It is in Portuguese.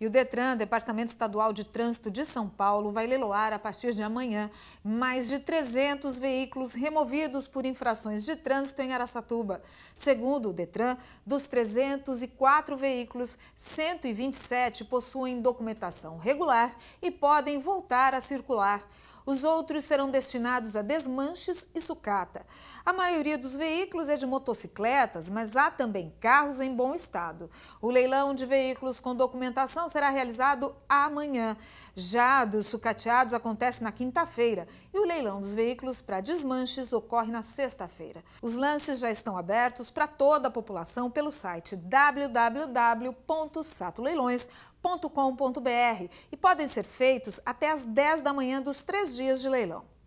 E o Detran, Departamento Estadual de Trânsito de São Paulo, vai leiloar a partir de amanhã mais de 300 veículos removidos por infrações de trânsito em Araçatuba. Segundo o Detran, dos 304 veículos, 127 possuem documentação regular e podem voltar a circular. Os outros serão destinados a desmanches e sucata. A maioria dos veículos é de motocicletas, mas há também carros em bom estado. O leilão de veículos com documentação será realizado amanhã. Já dos sucateados acontece na quinta-feira e o leilão dos veículos para desmanches ocorre na sexta-feira. Os lances já estão abertos para toda a população pelo site www.satoleilões.com.br e podem ser feitos até às 10 da manhã dos três dias de leilão.